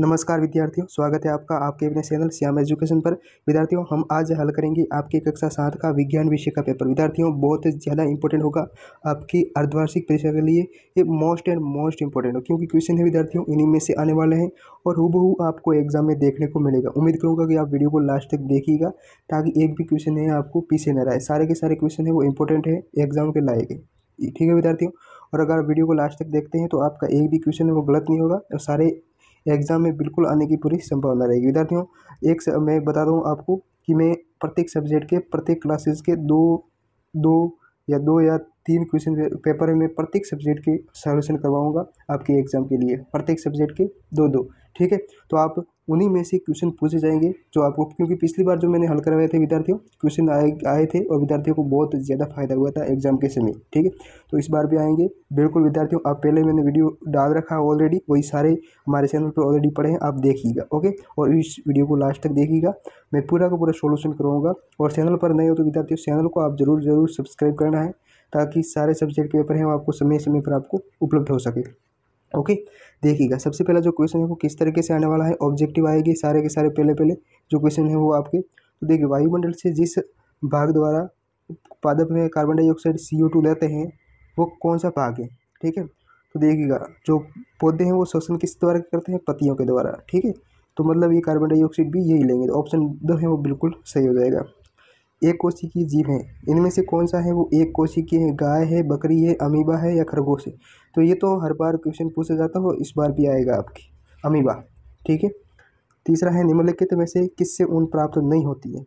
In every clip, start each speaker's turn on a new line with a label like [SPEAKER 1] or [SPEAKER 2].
[SPEAKER 1] नमस्कार विद्यार्थियों स्वागत है आपका आपके अपने चैनल श्याम एजुकेशन पर विद्यार्थियों हम आज हल करेंगे आपकी कक्षा सात का विज्ञान विषय का पेपर विद्यार्थियों बहुत ज़्यादा इंपॉर्टेंट होगा आपकी अर्धवार्षिक परीक्षा के लिए ये मोस्ट एंड मोस्ट इंपॉर्टेंट हो क्योंकि क्वेश्चन है विद्यार्थियों इन्हीं में से आने वाले हैं और बहू आपको एग्जाम में देखने को मिलेगा उम्मीद करूँगा कि आप वीडियो को लास्ट तक देखिएगा ताकि एक भी क्वेश्चन है आपको पीछे न रहे सारे के सारे क्वेश्चन है वो इंपॉर्टेंट है एग्जाम के लाए गए ठीक है विद्यार्थियों और अगर वीडियो को लास्ट तक देखते हैं तो आपका एक भी क्वेश्चन है वो गलत नहीं होगा और सारे एग्ज़ाम में बिल्कुल आने की पूरी संभावना रहेगी विद्यार्थियों एक मैं बता दूँ आपको कि मैं प्रत्येक सब्जेक्ट के प्रत्येक क्लासेस के दो दो या दो या तीन क्वेश्चन पेपर में प्रत्येक सब्जेक्ट के सॉल्यूशन करवाऊंगा आपके एग्ज़ाम के लिए प्रत्येक सब्जेक्ट के दो दो ठीक है तो आप उन्हीं में से क्वेश्चन पूछे जाएंगे जो आपको क्योंकि पिछली बार जो मैंने हल करवाए थे विद्यार्थियों क्वेश्चन आए आए थे और विद्यार्थियों को बहुत ज़्यादा फायदा हुआ था एग्जाम के समय ठीक है तो इस बार भी आएंगे बिल्कुल विद्यार्थियों आप पहले मैंने वीडियो डाल रखा है ऑलरेडी वही सारे हमारे चैनल पर ऑलरेडी पढ़े हैं आप देखिएगा ओके और इस वीडियो को लास्ट तक देखिएगा मैं पूरा का पूरा सोल्यूशन करवाऊँगा और चैनल पर नहीं हो तो विद्यार्थियों चैनल को आप जरूर जरूर सब्सक्राइब करना है ताकि सारे सब्जेक्ट के पेपर हैं वो आपको समय समय पर आपको उपलब्ध हो सके ओके देखिएगा सबसे पहला जो क्वेश्चन है वो किस तरीके से आने वाला है ऑब्जेक्टिव आएगी सारे के सारे पहले पहले जो क्वेश्चन है वो आपके तो देखिए वायुमंडल से जिस भाग द्वारा पादप में carbon dioxide C O two लेते हैं वो कौन सा भाग है ठीक है तो देखिएगा जो पौधे हैं वो श्वसन किस द्वारा करते हैं पत्तियों के द्वारा ठीक है तो मतलब ये कार्बन डाइऑक्साइड भी यही लेंगे तो ऑप्शन दो है वो बिल्कुल सही हो जाएगा एक कोशिकीय की जीव हैं इनमें से कौन सा है वो एक कोशिकीय है गाय है बकरी है अमीबा है या खरगोश है तो ये तो हर बार क्वेश्चन पूछा जाता है इस बार भी आएगा आपकी अमीबा ठीक है तीसरा है निम्नलिखित में से किससे ऊन प्राप्त नहीं होती है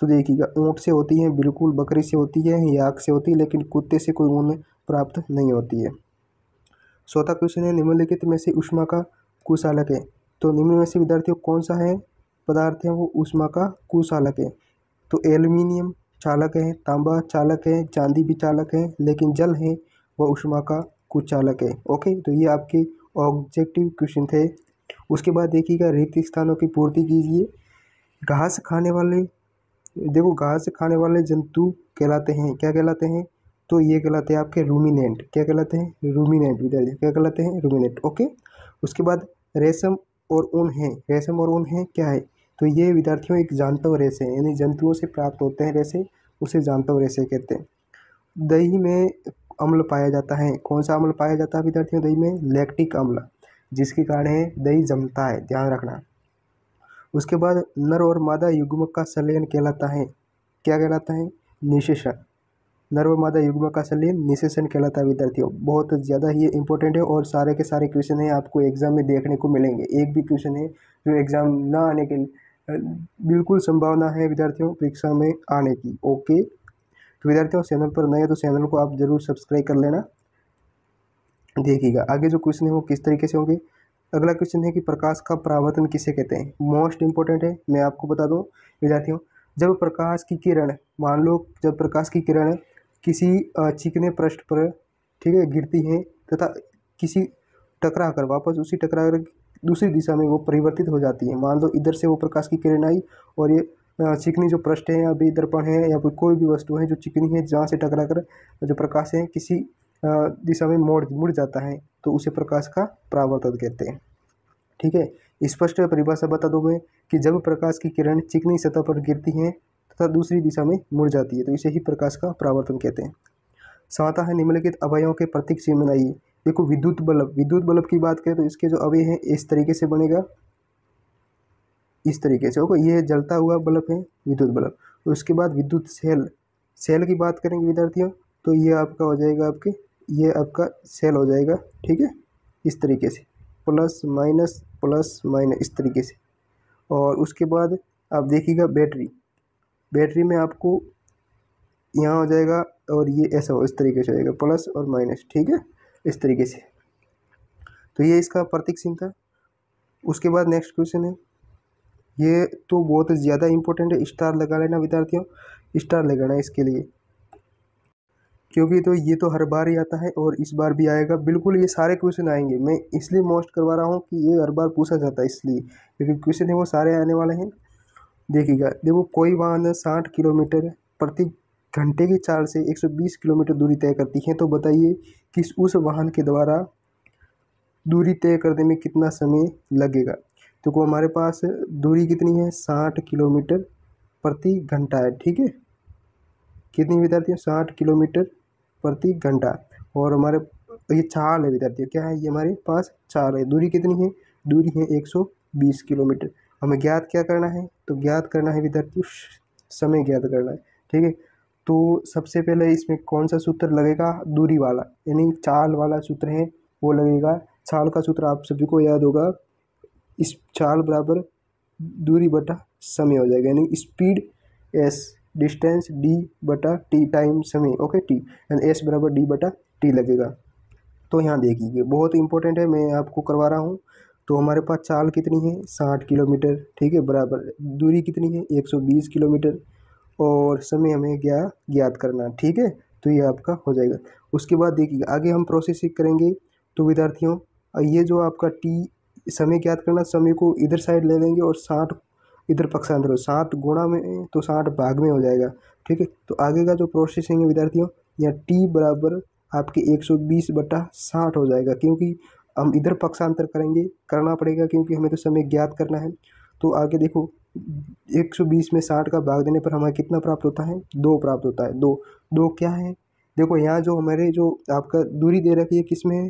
[SPEAKER 1] तो देखिएगा ऊँट से होती है बिल्कुल बकरी से होती है याक से होती है लेकिन कुत्ते से कोई ऊन प्राप्त नहीं होती है चौथा क्वेश्चन है निम्नलिखित में से उष्मा का कुशालक है तो निम्न में से विद्यार्थियों कौन सा है पदार्थ है वो उष्मा का कुशालक है तो एल्युमिनियम चालक है तांबा चालक है चांदी भी चालक है लेकिन जल है वह उष्मा का कुचालक है ओके तो ये आपके ऑब्जेक्टिव क्वेश्चन थे उसके बाद देखिएगा रिक्त स्थानों की पूर्ति कीजिए घास खाने वाले देखो घास खाने वाले जंतु कहलाते हैं क्या कहलाते हैं तो ये कहलाते हैं आपके रूमिनेंट क्या कहलाते हैं रूमिनेंट विद्यार्थी क्या कहलाते हैं रूमिनेंट ओके उसके बाद रेशम और ऊन है रेशम और ऊन है क्या है तो ये विद्यार्थियों एक जानतव रेसे यानी जंतुओं से प्राप्त होते हैं रेसे उसे जानतव रेसे कहते हैं दही में अम्ल पाया जाता है कौन सा अम्ल पाया जाता है विद्यार्थियों दही में लैक्टिक अम्ल जिसके कारण है दही जमता है ध्यान रखना उसके बाद नर और मादा युग्म का संलयन कहलाता है क्या कहलाता है निशेषण नर और मादा युग्म का संलयन निशेषण कहलाता है विद्यार्थियों बहुत ज़्यादा ही इंपॉर्टेंट है और सारे के सारे क्वेश्चन हैं आपको एग्जाम में देखने को मिलेंगे एक भी क्वेश्चन है जो एग्जाम ना आने के बिल्कुल संभावना है विद्यार्थियों परीक्षा में आने की ओके तो विद्यार्थियों चैनल पर नए तो चैनल को आप जरूर सब्सक्राइब कर लेना देखिएगा आगे जो क्वेश्चन है वो किस तरीके से होंगे अगला क्वेश्चन है कि प्रकाश का परावर्तन किसे कहते हैं मोस्ट इंपॉर्टेंट है मैं आपको बता दूँ विद्यार्थियों जब प्रकाश की किरण मान लो जब प्रकाश की किरण किसी चिकने पृष्ठ पर ठीक है गिरती है तथा किसी टकरा कर वापस उसी टकरा कर दूसरी दिशा में वो परिवर्तित हो जाती है मान लो इधर से वो प्रकाश की किरण आई और ये चिकनी जो पृष्ठ है या भी दर्पण है या फिर कोई भी वस्तु है जो चिकनी है जहाँ से टकरा कर जो प्रकाश है किसी दिशा में मोड़ मुड़ जाता है तो उसे प्रकाश का परावर्तन कहते हैं ठीक है स्पष्ट परिभाषा बता दूँ मैं कि जब प्रकाश की किरण चिकनी सतह पर गिरती है तथा दूसरी दिशा में मुड़ जाती है तो इसे ही प्रकाश का प्रावर्तन कहते हैं सातः निम्नलिखित अवयवों के प्रतीक चिन्ह बनाइए देखो विद्युत बल्ब विद्युत बल्ब की बात करें तो इसके जो अवे हैं इस तरीके से बनेगा इस तरीके से ओके ये जलता हुआ बल्ब है विद्युत बल्ब तो उसके बाद विद्युत सेल सेल की बात करेंगे विद्यार्थियों तो ये आपका हो जाएगा आपके ये आपका सेल हो जाएगा ठीक है इस तरीके से प्लस माइनस प्लस माइनस इस तरीके से और उसके बाद आप देखिएगा बैटरी बैटरी में आपको यहाँ हो जाएगा और ये ऐसा हो इस तरीके से हो जाएगा प्लस और माइनस ठीक है इस तरीके से तो ये इसका प्रतीक चिन्ह था उसके बाद नेक्स्ट क्वेश्चन है ये तो बहुत ज़्यादा इंपॉर्टेंट है स्टार लगा लेना विद्यार्थियों स्टार लगाना इसके लिए क्योंकि तो ये तो हर बार ही आता है और इस बार भी आएगा बिल्कुल ये सारे क्वेश्चन आएंगे मैं इसलिए मोस्ट करवा रहा हूँ कि ये हर बार पूछा जाता है इसलिए लेकिन क्वेश्चन है वो सारे आने वाले हैं देखिएगा देखो कोई वाहन साठ किलोमीटर प्रति घंटे की चाल से 120 किलोमीटर दूरी तय करती है तो बताइए किस उस वाहन के द्वारा दूरी तय करने में कितना समय लगेगा तो को हमारे पास दूरी कितनी है साठ किलोमीटर प्रति घंटा है ठीक है कितनी विद्यार्थियों साठ किलोमीटर प्रति घंटा और हमारे ये चाल है विद्यार्थियों क्या है ये हमारे पास चाल है दूरी कितनी है दूरी है एक सौ बीस किलोमीटर हमें ज्ञात क्या करना है तो ज्ञात करना है विद्यार्थियों समय ज्ञात करना है ठीक है तो सबसे पहले इसमें कौन सा सूत्र लगेगा दूरी वाला यानी चाल वाला सूत्र है वो लगेगा चाल का सूत्र आप सभी को याद होगा इस चाल बराबर दूरी बटा समय हो जाएगा यानी स्पीड एस डिस्टेंस डी बटा टी टाइम समय ओके टी एंड एस बराबर डी बटा टी लगेगा तो यहाँ देखिए बहुत इंपॉर्टेंट है मैं आपको करवा रहा हूँ तो हमारे पास चाल कितनी है साठ किलोमीटर ठीक है बराबर दूरी कितनी है एक सौ बीस किलोमीटर और समय हमें ज्ञा ज्ञात करना ठीक है तो ये आपका हो जाएगा उसके बाद देखिए आगे हम प्रोसेस एक करेंगे तो विद्यार्थियों ये जो आपका टी समय ज्ञात करना समय को इधर साइड ले लेंगे और साठ इधर पक्षांतर हो साठ गुणा में तो साठ भाग में हो जाएगा ठीक है तो आगे का जो प्रोसेसिंग है विद्यार्थियों या टी बराबर आपके एक सौ बीस बटा साठ हो जाएगा क्योंकि हम इधर पक्षांतर करेंगे करना पड़ेगा क्योंकि हमें तो समय ज्ञात करना है तो आगे देखो 120 में 60 का भाग देने पर हमें कितना प्राप्त होता है दो प्राप्त होता है दो दो क्या है देखो यहाँ जो हमारे जो आपका दूरी दे रखी है किस में है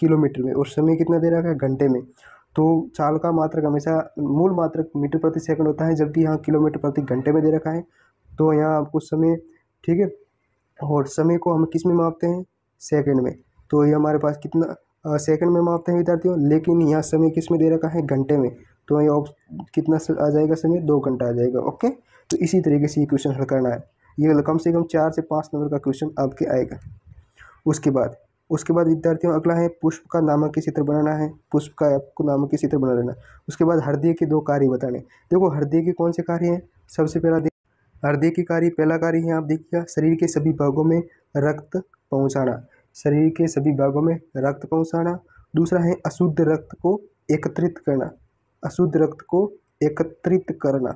[SPEAKER 1] किलोमीटर में और समय कितना दे रखा है घंटे में तो चाल का मात्रक हमेशा मूल मात्रक मीटर प्रति सेकंड होता है जबकि यहाँ किलोमीटर प्रति घंटे में दे रखा है तो यहाँ आपको समय ठीक है और समय को हम किस में मापते हैं सेकंड में तो ये हमारे पास कितना सेकंड में मापते हैं विद्यार्थियों लेकिन यहाँ समय किस में दे रखा है घंटे में तो ये ऑप्शन कितना आ जाएगा समय दो घंटा आ जाएगा ओके तो इसी तरीके से ये क्वेश्चन हल करना है ये कम से कम चार से पाँच नंबर का क्वेश्चन आपके आएगा उसके बाद उसके बाद विद्यार्थियों अगला है पुष्प का नामक चित्र बनाना है पुष्प का आपको नामक चित्र बना लेना उसके बाद हृदय के दो कार्य बताने देखो हृदय के कौन से कार्य हैं सबसे पहला हृदय के कार्य पहला कार्य है आप देखिएगा शरीर के सभी भागों में रक्त पहुँचाना शरीर के सभी भागों में रक्त पहुँचाना दूसरा है अशुद्ध रक्त को एकत्रित करना अशुद्ध रक्त को एकत्रित करना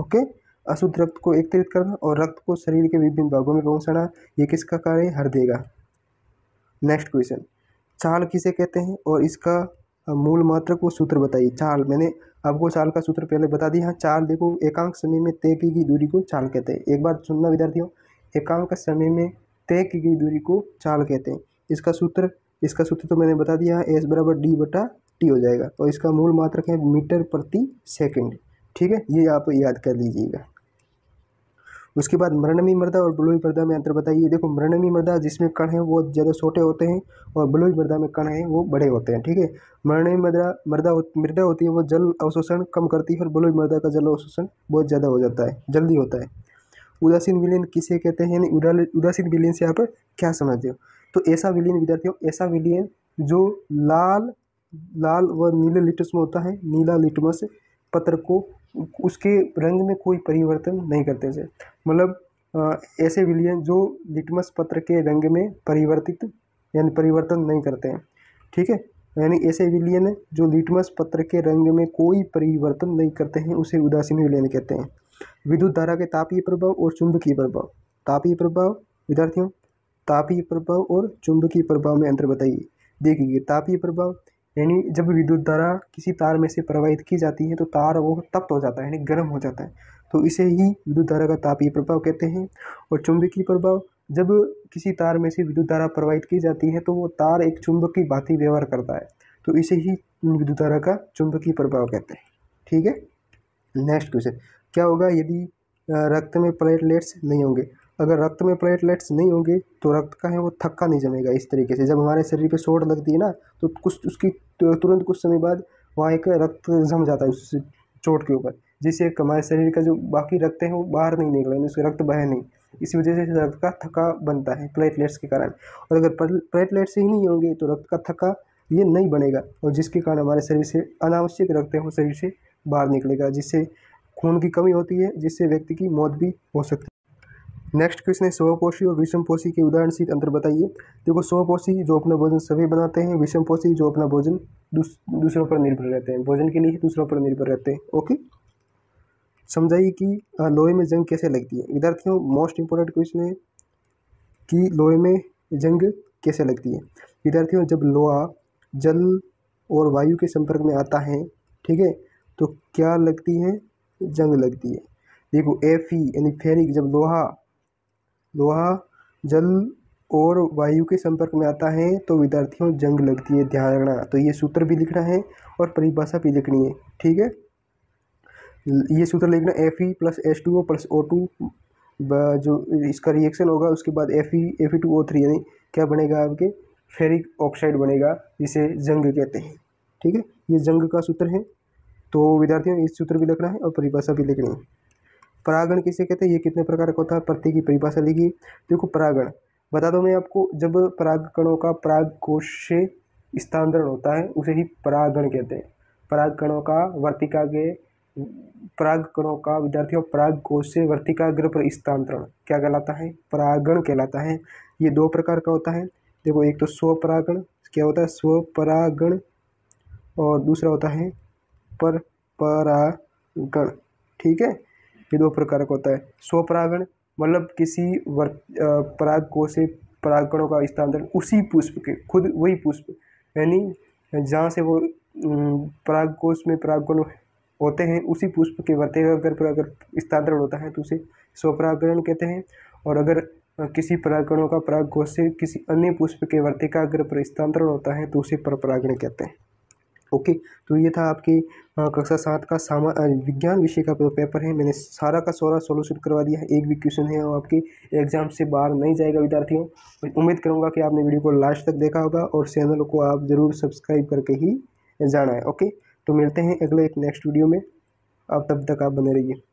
[SPEAKER 1] ओके अशुद्ध रक्त को एकत्रित करना और रक्त को शरीर के विभिन्न भागों में पहुंचाना ये किसका कार्य हृदय नेक्स्ट क्वेश्चन चाल किसे कहते हैं और इसका मूल मात्र को सूत्र बताइए चाल मैंने आपको चाल का सूत्र पहले बता दिया हाँ चाल देखो एकांक समय में तय की गई दूरी को चाल कहते हैं एक बार सुनना विद्यार्थियों एकांक समय में तय की गई दूरी को चाल कहते हैं इसका सूत्र इसका सूत्र तो मैंने बता दिया है एस बराबर डी बटा टी हो जाएगा और तो इसका मूल मात्रक है मीटर प्रति सेकंड ठीक है ये आप याद कर लीजिएगा उसके बाद मरणमी मृदा और बलोई मृदा में अंतर बताइए देखो मरणमी मृदा जिसमें कण है वो ज़्यादा छोटे होते हैं और बलोई मृदा में कण है वो बड़े होते हैं ठीक है मरणमी मृदा मृदा मृदा होती है वो जल अवशोषण कम करती है और बलोई मृदा का जल अवशोषण बहुत ज़्यादा हो जाता है जल्दी होता है उदासीन विलीन किसे कहते हैं यानी उदासीन विलीन से आप क्या समझते हो तो ऐसा विलीन विद्यार्थियों ऐसा विलीन जो लाल लाल व नीले लिटमस में होता है नीला लिटमस पत्र को उसके रंग में कोई परिवर्तन नहीं करते से मतलब ऐसे विलियन जो लिटमस पत्र के रंग में परिवर्तित यानी परिवर्तन नहीं करते हैं ठीक है यानी ऐसे विलियन जो लिटमस पत्र के रंग में कोई परिवर्तन नहीं करते हैं उसे उदासीन विलियन कहते हैं विद्युत धारा के तापीय प्रभाव और चुंबकीय प्रभाव तापीय प्रभाव विद्यार्थियों तापीय प्रभाव और चुंबकीय प्रभाव में अंतर बताइए देखिए तापीय प्रभाव यानी जब विद्युत धारा किसी तार में से प्रवाहित की जाती है तो तार वो तप्त हो जाता है यानी गर्म हो जाता है तो इसे ही विद्युत धारा का तापीय प्रभाव कहते हैं और चुंबकीय प्रभाव जब किसी तार में से विद्युत धारा प्रवाहित की जाती है तो वो तार एक चुंबक की भांति व्यवहार करता है तो इसे ही विद्युत धारा का चुंबकीय प्रभाव कहते हैं ठीक है नेक्स्ट क्वेश्चन क्या होगा यदि रक्त में प्लेटलेट्स नहीं होंगे अगर रक्त में प्लेटलेट्स नहीं होंगे तो रक्त का है वो थक्का नहीं जमेगा इस तरीके से जब हमारे शरीर पे चोट लगती है ना तो कुछ उसकी तो तुरंत कुछ समय बाद वहाँ एक रक्त जम जाता है उस चोट के ऊपर जिससे हमारे शरीर का जो बाकी रक्त है वो बाहर नहीं निकला उसके रक्त बहे नहीं इस वजह से रक्त का थका बनता है प्लेटलेट्स के कारण और अगर प्लेटलेट्स ही नहीं होंगे तो रक्त का थका ये नहीं बनेगा और जिसके कारण हमारे शरीर से अनावश्यक रक्त है वो शरीर से बाहर निकलेगा जिससे खून की कमी होती है जिससे व्यक्ति की मौत भी हो सकती है नेक्स्ट क्वेश्चन है स्वपोषी और विषम पोषी के उदाहरण सीधे अंतर बताइए देखो स्वपोषी जो अपना भोजन सभी बनाते हैं विषम पोषी जो अपना भोजन दूसरों पर निर्भर रहते हैं भोजन के लिए दूसरों पर निर्भर रहते हैं ओके समझाइए कि लोहे में जंग कैसे लगती है विद्यार्थियों मोस्ट इंपॉर्टेंट क्वेश्चन है कि लोहे में जंग कैसे लगती है विद्यार्थियों जब लोहा जल और वायु के संपर्क में आता है ठीक है तो क्या लगती है जंग लगती है देखो एफ ई यानी फेरिक जब लोहा लोहा जल और वायु के संपर्क में आता है तो विद्यार्थियों जंग लगती है ध्यान रखना तो ये सूत्र भी लिखना है और परिभाषा भी लिखनी है ठीक है ये सूत्र लिखना F E plus H two O plus O two जो इसका रिएक्शन होगा उसके बाद F E F E two O three यानी क्या बनेगा आपके फेरिक ऑक्साइड बनेगा जिसे जंग कहते हैं ठीक है ये जंग का सूत्र है तो विद्यार्थियों इस सूत्र भी लिखना है और परिभाषा भी लिखनी है परागण किसे कहते हैं ये कितने प्रकार का होता है प्रत्येक की परिभाषा लिखी देखो परागण बता दो मैं आपको जब पराग कणों का पराग कोष से स्थानांतरण होता है उसे ही परागण कहते हैं परागकणों का वर्तिका के पराग कणों का विद्यार्थियों पराग कोष से वर्तिकाग्र पर स्थानांतरण क्या कहलाता है परागण कहलाता है ये दो प्रकार का होता है देखो एक तो स्वपरागण क्या होता है स्वपरागण और दूसरा होता है पर परागण ठीक है ये दो प्रकार का होता है स्वपरागण मतलब किसी वर् पराग कोष से परागकणों का स्थानांतरण उसी पुष्प के खुद वही पुष्प यानी जहाँ से वो पराग कोष में परागकण होते हैं उसी पुष्प के वर्ते अगर अगर स्थानांतरण होता है तो उसे स्वपरागण कहते हैं और अगर किसी परागकणों का पराग कोष से किसी अन्य पुष्प के वर्तिका अगर स्थानांतरण होता है तो उसे परपरागण कहते हैं ओके तो ये था आपकी कक्षा सात का सामा विज्ञान विषय का जो पेपर है मैंने सारा का सारा सोल्यूशन करवा दिया है एक भी क्वेश्चन है और आपके एग्जाम से बाहर नहीं जाएगा विद्यार्थियों उम्मीद करूँगा कि आपने वीडियो को लास्ट तक देखा होगा और चैनल को आप ज़रूर सब्सक्राइब करके ही जाना है ओके तो मिलते हैं अगले एक नेक्स्ट वीडियो में अब तब तक आप बने रहिए